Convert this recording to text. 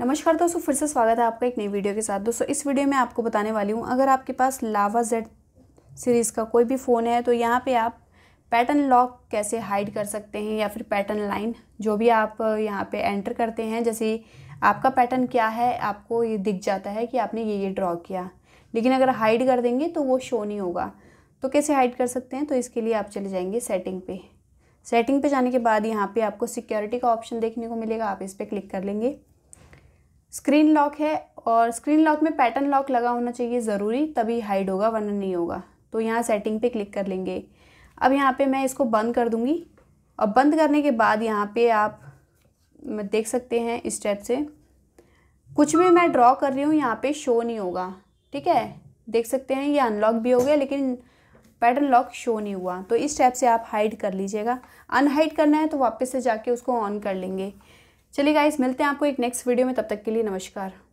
नमस्कार दोस्तों फिर से स्वागत है आपका एक नई वीडियो के साथ दोस्तों इस वीडियो में आपको बताने वाली हूँ अगर आपके पास लावा जेड सीरीज़ का कोई भी फ़ोन है तो यहाँ पे आप पैटर्न लॉक कैसे हाइड कर सकते हैं या फिर पैटर्न लाइन जो भी आप यहाँ पे एंटर करते हैं जैसे आपका पैटर्न क्या है आपको ये दिख जाता है कि आपने ये ये ड्रॉ किया लेकिन अगर हाइड कर देंगे तो वो शो नहीं होगा तो कैसे हाइड कर सकते हैं तो इसके लिए आप चले जाएंगे सेटिंग पे सेटिंग पे जाने के बाद यहाँ पे आपको सिक्योरिटी का ऑप्शन देखने को मिलेगा आप इस पर क्लिक कर लेंगे स्क्रीन लॉक है और स्क्रीन लॉक में पैटर्न लॉक लगा होना चाहिए ज़रूरी तभी हाइड होगा वरना नहीं होगा तो यहाँ सेटिंग पे क्लिक कर लेंगे अब यहाँ पे मैं इसको बंद कर दूँगी और बंद करने के बाद यहाँ पे आप देख सकते हैं इस टाइप से कुछ भी मैं ड्रॉ कर रही हूँ यहाँ पे शो नहीं होगा ठीक है देख सकते हैं ये अनलॉक भी हो गया लेकिन पैटर्न लॉक शो नहीं हुआ तो इस टाइप से आप हाइड कर लीजिएगा अनहाइड करना है तो वापस से जाके उसको ऑन कर लेंगे चलिए गाइस मिलते हैं आपको एक नेक्स्ट वीडियो में तब तक के लिए नमस्कार